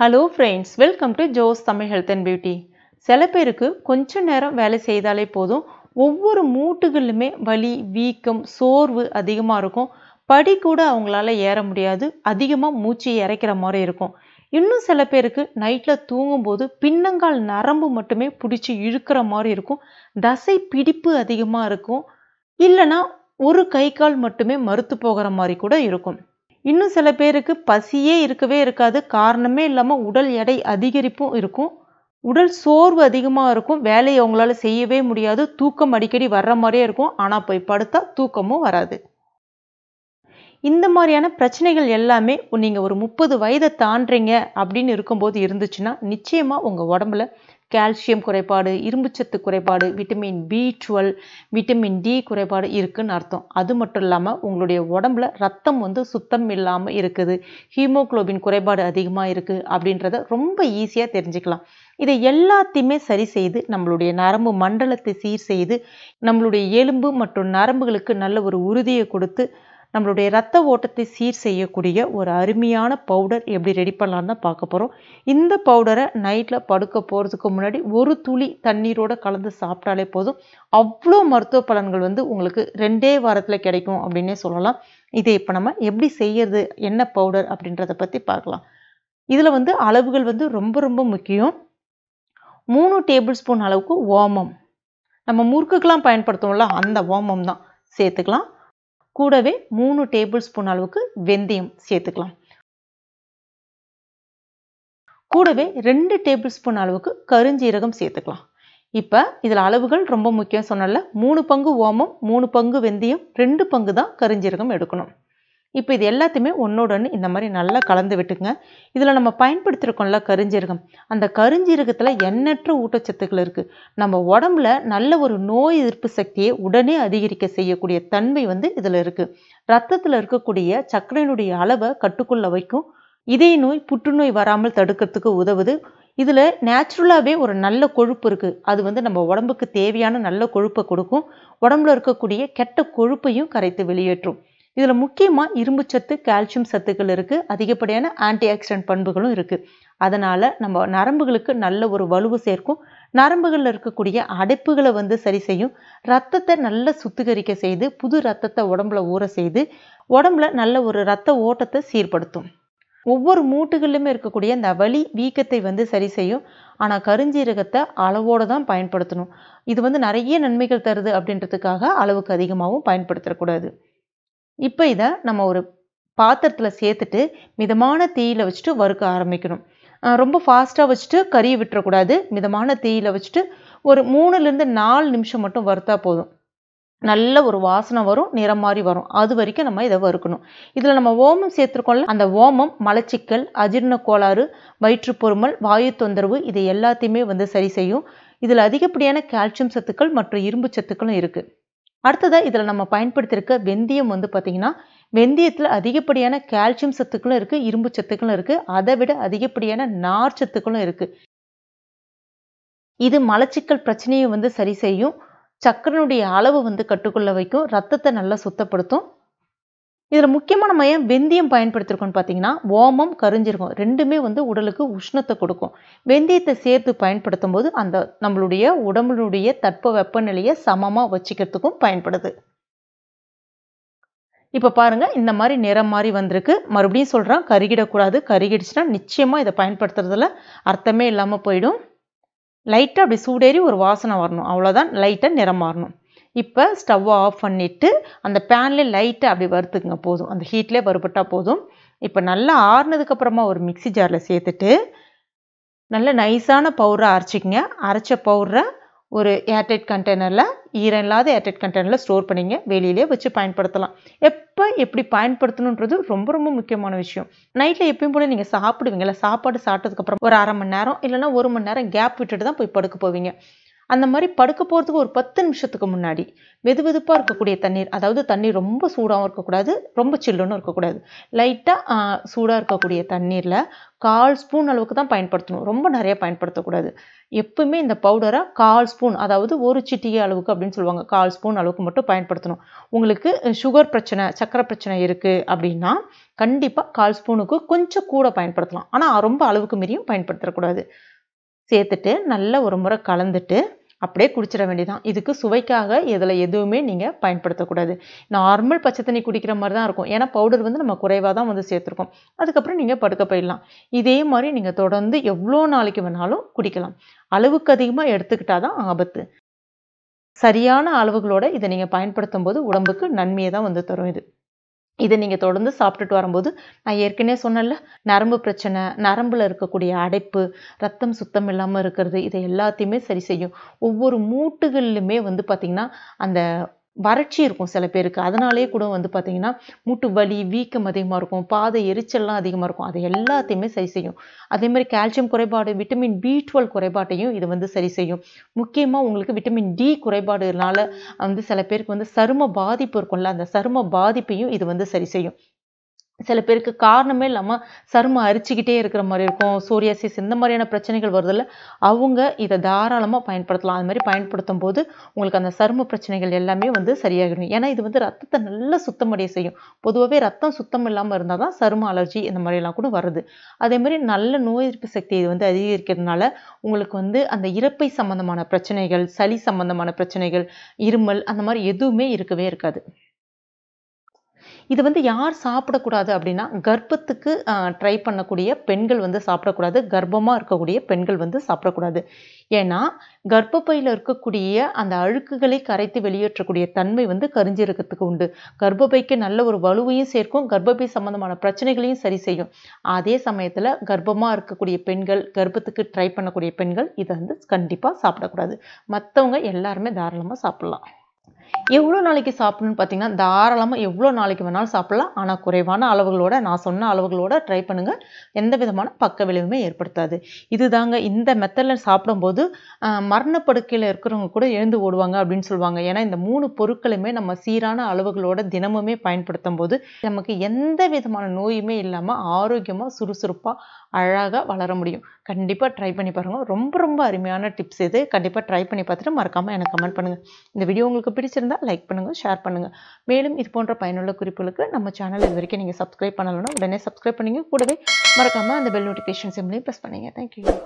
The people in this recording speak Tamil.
ஹலோ ஃப்ரெண்ட்ஸ் வெல்கம் டு ஜோஸ் தமிழ் ஹெல்த் அண்ட் பியூட்டி சில பேருக்கு கொஞ்ச நேரம் வேலை செய்தாலே போதும் ஒவ்வொரு மூட்டுகளிலுமே வலி வீக்கம் சோர்வு அதிகமாக இருக்கும் படி கூட அவங்களால ஏற முடியாது அதிகமாக மூச்சு இறைக்கிற மாதிரி இருக்கும் இன்னும் சில பேருக்கு நைட்டில் தூங்கும்போது பின்னங்கால் நரம்பு மட்டுமே பிடிச்சி இழுக்கிற மாதிரி இருக்கும் தசை பிடிப்பு அதிகமாக இருக்கும் இல்லைன்னா ஒரு கை கால் மட்டுமே மறுத்து போகிற மாதிரி கூட இருக்கும் இன்னும் சில பேருக்கு பசியே இருக்கவே இருக்காது காரணமே இல்லாமல் உடல் எடை அதிகரிப்பும் இருக்கும் உடல் சோர்வு அதிகமாக இருக்கும் வேலையை அவங்களால செய்யவே முடியாது தூக்கம் அடிக்கடி வர்ற மாதிரியே இருக்கும் ஆனால் போய் படுத்தா தூக்கமும் வராது இந்த மாதிரியான பிரச்சனைகள் எல்லாமே நீங்கள் ஒரு முப்பது வயதை தாண்டுறீங்க அப்படின்னு இருக்கும்போது இருந்துச்சுன்னா நிச்சயமாக உங்கள் உடம்புல கால்சியம் குறைபாடு இரும்புச்சத்து குறைபாடு vitamin B twelve vitamin D குறைபாடு இருக்குதுன்னு அர்த்தம் அது மட்டும் இல்லாமல் உங்களுடைய உடம்புல ரத்தம் வந்து சுத்தம் இல்லாமல் இருக்குது ஹீமோக்ளோபின் குறைபாடு அதிகமாக இருக்குது அப்படின்றத ரொம்ப ஈஸியாக தெரிஞ்சுக்கலாம் இதை எல்லாத்தையுமே சரி செய்து நம்மளுடைய நரம்பு மண்டலத்தை சீர் செய்து நம்மளுடைய எலும்பு மற்றும் நரம்புகளுக்கு நல்ல ஒரு உறுதியை கொடுத்து நம்மளுடைய ரத்த ஓட்டத்தை சீர் செய்யக்கூடிய ஒரு அருமையான பவுடர் எப்படி ரெடி பண்ணலான்னு தான் பார்க்க போகிறோம் இந்த பவுடரை நைட்டில் படுக்க போகிறதுக்கு முன்னாடி ஒரு துளி தண்ணீரோடு கலந்து சாப்பிட்டாலே போதும் அவ்வளோ மருத்துவ பலன்கள் வந்து உங்களுக்கு ரெண்டே வாரத்தில் கிடைக்கும் அப்படின்னே சொல்லலாம் இதை இப்போ நம்ம எப்படி செய்யறது என்ன பவுடர் அப்படின்றத பற்றி பார்க்கலாம் இதில் வந்து அளவுகள் வந்து ரொம்ப ரொம்ப முக்கியம் மூணு டேபிள் ஸ்பூன் அளவுக்கு ஓமம் நம்ம முறுக்குக்கெலாம் பயன்படுத்துவோம்ல அந்த ஓமம் தான் சேர்த்துக்கலாம் கூடவே மூணு டேபிள் ஸ்பூன் அளவுக்கு வெந்தயம் சேர்த்துக்கலாம் கூடவே ரெண்டு டேபிள் ஸ்பூன் அளவுக்கு கருஞ்சீரகம் சேர்த்துக்கலாம் இப்போ இதில் அளவுகள் ரொம்ப முக்கியம் சொன்னல மூணு பங்கு ஓமம் மூணு பங்கு வெந்தயம் ரெண்டு பங்கு தான் கருஞ்சீரகம் எடுக்கணும் இப்போ இது எல்லாத்தையுமே ஒன்றோட ஒன்று இந்த மாதிரி நல்லா கலந்து விட்டுங்க இதில் நம்ம பயன்படுத்திருக்கோம்ல கருஞ்சீரகம் அந்த கருஞ்சீரகத்தில் எண்ணற்ற ஊட்டச்சத்துக்கள் இருக்குது நம்ம உடம்புல நல்ல ஒரு நோய் எதிர்ப்பு சக்தியை உடனே அதிகரிக்க செய்யக்கூடிய தன்மை வந்து இதில் இருக்குது ரத்தத்தில் இருக்கக்கூடிய சர்க்கரையினுடைய அளவை கட்டுக்குள்ளே வைக்கும் இதய நோய் புற்றுநோய் வராமல் தடுக்கிறதுக்கு உதவுது இதில் நேச்சுரலாகவே ஒரு நல்ல கொழுப்பு இருக்குது அது வந்து நம்ம உடம்புக்கு தேவையான நல்ல கொழுப்பை கொடுக்கும் உடம்புல இருக்கக்கூடிய கெட்ட கொழுப்பையும் கரைத்து வெளியேற்றும் இதில் முக்கியமாக இரும்பு சத்து கால்சியம் சத்துக்கள் இருக்குது அதிகப்படியான ஆன்டி ஆக்சிடென்ட் பண்புகளும் இருக்குது அதனால் நம்ம நரம்புகளுக்கு நல்ல ஒரு வலுவு சேர்க்கும் நரம்புகளில் இருக்கக்கூடிய அடைப்புகளை வந்து சரி செய்யும் ரத்தத்தை நல்லா சுத்திகரிக்க செய்து புது ரத்தத்தை உடம்புல ஊற செய்து உடம்புல நல்ல ஒரு ரத்த ஓட்டத்தை சீர்படுத்தும் ஒவ்வொரு மூட்டுகளிலுமே இருக்கக்கூடிய இந்த வலி வீக்கத்தை வந்து சரி செய்யும் ஆனால் கருஞ்சீரகத்தை அளவோடு தான் பயன்படுத்தணும் இது வந்து நிறைய நன்மைகள் தருது அப்படின்றதுக்காக அளவுக்கு அதிகமாகவும் பயன்படுத்தக்கூடாது இப்போ இதை நம்ம ஒரு பாத்திரத்தில் சேர்த்துட்டு மிதமான தீயில் வச்சுட்டு வறுக்க ஆரம்பிக்கணும் ரொம்ப ஃபாஸ்ட்டாக வச்சுட்டு கறி விட்டுறக்கூடாது மிதமான தீயில் வச்சுட்டு ஒரு மூணுலேருந்து நாலு நிமிஷம் மட்டும் வறுத்தா போதும் நல்ல ஒரு வாசனை வரும் நிறம் மாதிரி வரும் அது வரைக்கும் நம்ம இதை வறுக்கணும் இதில் நம்ம ஓமம் சேர்த்துருக்கோம்ல அந்த ஓமம் மலச்சிக்கல் அஜீர்ண கோளாறு வயிற்றுப்பொருமல் வாயு தொந்தரவு இது எல்லாத்தையுமே வந்து சரி செய்யும் இதில் அதிகப்படியான கால்சியம் சத்துக்கள் மற்றும் இரும்பு சத்துக்களும் இருக்குது அடுத்ததாக இதில் நம்ம பயன்படுத்தியிருக்க வெந்தயம் வந்து பார்த்திங்கன்னா வெந்தயத்தில் அதிகப்படியான கால்சியம் சத்துக்களும் இருக்குது இரும்பு சத்துக்களும் இருக்குது அதை விட அதிகப்படியான நார் சத்துக்களும் இருக்குது இது மலச்சிக்கல் பிரச்சனையை வந்து சரி செய்யும் சக்கரனுடைய அளவு வந்து கட்டுக்குள்ள வைக்கும் ரத்தத்தை நல்லா சுத்தப்படுத்தும் இதில் முக்கியமாக நம்ம ஏன் வெந்தயம் பயன்படுத்திருக்கோம்னு பார்த்தீங்கன்னா ஓமம் கரிஞ்சிருக்கும் ரெண்டுமே வந்து உடலுக்கு உஷ்ணத்தை கொடுக்கும் வெந்தயத்தை சேர்த்து பயன்படுத்தும் போது அந்த நம்மளுடைய உடம்புடைய தட்ப வெப்பநிலையை சமமாக வச்சுக்கிறதுக்கும் பயன்படுது இப்போ பாருங்கள் இந்த மாதிரி நிறம் மாதிரி வந்திருக்கு மறுபடியும் சொல்கிறேன் கருகிடக்கூடாது கருகிடுச்சுன்னா நிச்சயமாக இதை பயன்படுத்துறதுல அர்த்தமே இல்லாமல் போயிடும் லைட்டாக அப்படி சூடேறி ஒரு வாசனை வரணும் அவ்வளோதான் லைட்டாக நிறம் மாறணும் இப்போ ஸ்டவ்வை ஆஃப் பண்ணிவிட்டு அந்த பேனில் லைட்டை அப்படி வருத்துக்குங்க போதும் அந்த ஹீட்லேயே வறுபட்டால் போதும் இப்போ நல்லா ஆறுனதுக்கப்புறமா ஒரு மிக்சி ஜாரில் சேர்த்துட்டு நல்ல நைஸான பவுடரை அரைச்சிக்கங்க அரைச்ச பவுடரை ஒரு ஏர்டைட் கண்டெய்னரில் ஈரம் இல்லாத ஏர்டைட் கண்டெய்னரில் ஸ்டோர் பண்ணிங்க வெளியிலே வச்சு பயன்படுத்தலாம் எப்போ எப்படி பயன்படுத்தணுன்றது ரொம்ப ரொம்ப முக்கியமான விஷயம் நைட்டில் எப்பயும் போல நீங்கள் சாப்பிடுவீங்களா சாப்பாடு சாப்பிட்டதுக்கப்புறம் ஒரு அரை மணி நேரம் இல்லைனா ஒரு மணி நேரம் கேப் விட்டுட்டு தான் போய் படுக்க போவீங்க அந்த மாதிரி படுக்க போகிறதுக்கு ஒரு பத்து நிமிஷத்துக்கு முன்னாடி வெது வெதுப்பாக இருக்கக்கூடிய தண்ணீர் அதாவது தண்ணி ரொம்ப சூடாகவும் இருக்கக்கூடாது ரொம்ப சில்லுன்னு இருக்கக்கூடாது லைட்டாக சூடாக இருக்கக்கூடிய தண்ணீரில் கால் ஸ்பூன் அளவுக்கு தான் பயன்படுத்தணும் ரொம்ப நிறைய பயன்படுத்தக்கூடாது எப்பவுமே இந்த பவுடரை கால் ஸ்பூன் அதாவது ஒரு சிட்டிகை அளவுக்கு அப்படின்னு சொல்லுவாங்க கால் ஸ்பூன் அளவுக்கு மட்டும் பயன்படுத்தணும் உங்களுக்கு சுகர் பிரச்சனை சக்கரை பிரச்சனை இருக்குது அப்படின்னா கண்டிப்பாக கால் ஸ்பூனுக்கு கொஞ்சம் கூட பயன்படுத்தலாம் ஆனால் ரொம்ப அளவுக்கு மீறியும் பயன்படுத்தக்கூடாது சேர்த்துட்டு நல்ல ஒரு முறை கலந்துட்டு அப்படியே குடிச்சிட வேண்டியதான் இதுக்கு சுவைக்காக இதில் எதுவுமே நீங்கள் பயன்படுத்தக்கூடாது நார்மல் பச்சை தண்ணி குடிக்கிற மாதிரி தான் இருக்கும் ஏன்னா பவுடர் வந்து நம்ம குறைவாக தான் வந்து சேர்த்துருக்கோம் அதுக்கப்புறம் நீங்கள் படுக்க போயிடலாம் இதே மாதிரி நீங்கள் தொடர்ந்து எவ்வளோ நாளைக்கு வேணாலும் குடிக்கலாம் அளவுக்கு அதிகமாக எடுத்துக்கிட்டால் தான் ஆபத்து சரியான அளவுகளோடு இதை நீங்கள் பயன்படுத்தும் போது உடம்புக்கு நன்மையை தான் வந்து தரும் இது இதை நீங்கள் தொடர்ந்து சாப்பிட்டுட்டு வரும்போது நான் ஏற்கனவே சொன்னேன்ல நரம்பு பிரச்சனை நரம்பில் இருக்கக்கூடிய அடைப்பு ரத்தம் சுத்தம் இல்லாமல் இருக்கிறது இதை எல்லாத்தையுமே சரி செய்யும் ஒவ்வொரு மூட்டுகள்லையுமே வந்து பார்த்திங்கன்னா அந்த வறட்சி இருக்கும் சில பேருக்கு அதனாலேயே கூட வந்து பார்த்திங்கன்னா மூட்டு வலி வீக்கம் அதிகமாக இருக்கும் பாதை எரிச்சல்லாம் அதிகமாக இருக்கும் அது எல்லாத்தையுமே சரி செய்யும் அதே மாதிரி கால்சியம் குறைபாடு விட்டமின் பி டுவெல் குறைபாட்டையும் இது வந்து சரி செய்யும் முக்கியமாக உங்களுக்கு விட்டமின் டி குறைபாடுனால வந்து சில பேருக்கு வந்து சரும பாதிப்பு இருக்கும்ல அந்த சரும பாதிப்பையும் இது வந்து சரி செய்யும் சில பேருக்கு காரணமே இல்லாமல் சருமம் அரிச்சிக்கிட்டே இருக்கிற மாதிரி இருக்கும் சோரியாசிஸ் இந்த மாதிரியான பிரச்சனைகள் வருதில்ல அவங்க இதை தாராளமாக பயன்படுத்தலாம் அது மாதிரி பயன்படுத்தும் போது உங்களுக்கு அந்த சரும பிரச்சனைகள் எல்லாமே வந்து சரியாகிடும் ஏன்னா இது வந்து ரத்தத்தை நல்லா சுத்தமடைய செய்யும் பொதுவாகவே ரத்தம் சுத்தம் இல்லாமல் இருந்தால் தான் சரும அலர்ஜி இந்த மாதிரிலாம் கூட வருது அதே மாதிரி நல்ல நோய் எதிர்ப்பு சக்தி இது வந்து அதிகரிக்கிறதுனால உங்களுக்கு வந்து அந்த இறப்பை சம்மந்தமான பிரச்சனைகள் சளி சம்மந்தமான பிரச்சனைகள் இருமல் அந்த மாதிரி எதுவுமே இருக்கவே இருக்காது இது வந்து யார் சாப்பிடக்கூடாது அப்படின்னா கர்ப்பத்துக்கு ட்ரை பண்ணக்கூடிய பெண்கள் வந்து சாப்பிடக்கூடாது கர்ப்பமாக இருக்கக்கூடிய பெண்கள் வந்து சாப்பிடக்கூடாது ஏன்னா கர்ப்பப்பையில் இருக்கக்கூடிய அந்த அழுக்குகளை கரைத்து வெளியேற்றக்கூடிய தன்மை வந்து கரிஞ்சிருக்கிறதுக்கு உண்டு கர்ப்பப்பைக்கு நல்ல ஒரு வலுவையும் சேர்க்கும் கர்ப்பப்பை சம்பந்தமான பிரச்சனைகளையும் சரி செய்யும் அதே சமயத்தில் கர்ப்பமாக இருக்கக்கூடிய பெண்கள் கர்ப்பத்துக்கு ட்ரை பண்ணக்கூடிய பெண்கள் இதை வந்து கண்டிப்பாக சாப்பிடக்கூடாது மற்றவங்க எல்லாருமே தாராளமாக சாப்பிட்லாம் எவ்வளோ நாளைக்கு சாப்பிடணும்னு பார்த்தீங்கன்னா தாராளமாக எவ்வளோ நாளைக்கு வேணாலும் சாப்பிடலாம் ஆனால் குறைவான அளவுகளோட நான் சொன்ன அளவுகளோட ட்ரை பண்ணுங்கள் எந்த விதமான பக்க விளைவுமே ஏற்படுத்தாது இது தாங்க இந்த மெத்தடில் சாப்பிடும்போது மரணப்படுக்கையில் இருக்கிறவங்க கூட எழுந்து ஓடுவாங்க அப்படின்னு சொல்லுவாங்க ஏன்னா இந்த மூணு பொருட்களுமே நம்ம சீரான அளவுகளோட தினமுமே பயன்படுத்தும் போது நமக்கு எந்த விதமான நோயுமே இல்லாமல் ஆரோக்கியமாக சுறுசுறுப்பாக அழகாக வளர முடியும் கண்டிப்பாக ட்ரை பண்ணி பாருங்கள் ரொம்ப ரொம்ப அருமையான டிப்ஸ் இது கண்டிப்பாக ட்ரை பண்ணி பார்த்துட்டு மறக்காமல் எனக்கு கமெண்ட் பண்ணுங்கள் இந்த வீடியோ உங்களுக்கு பிடிச்ச பிடிச்சிருந்தால் லைக் பண்ணுங்கள் ஷேர் பண்ணுங்கள் மேலும் இது போன்ற பயனுள்ள குறிப்புகளுக்கு நம்ம சேனல் இது வரைக்கும் நீங்கள் சப்ஸ்கிரைப் பண்ணலன்னா உடனே சப்ஸ்கிரைப் பண்ணிங்க கூடவே மறக்காமல் அந்த பெல் நோட்டிஃபிகேஷன் சிம்லையும் ப்ரெஸ் பண்ணுங்கள் தேங்க்யூ